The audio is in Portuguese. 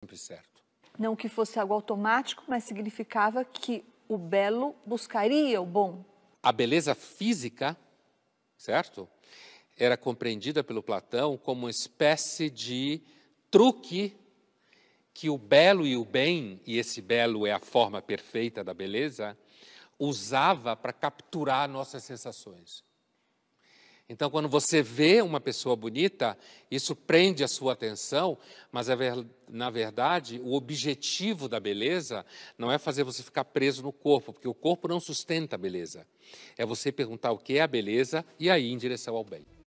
sempre certo. Não que fosse algo automático, mas significava que o belo buscaria o bom. A beleza física, certo? Era compreendida pelo Platão como uma espécie de truque que o belo e o bem, e esse belo é a forma perfeita da beleza, usava para capturar nossas sensações. Então, quando você vê uma pessoa bonita, isso prende a sua atenção, mas é na verdade o objetivo da beleza não é fazer você ficar preso no corpo, porque o corpo não sustenta a beleza. É você perguntar o que é a beleza e aí em direção ao bem.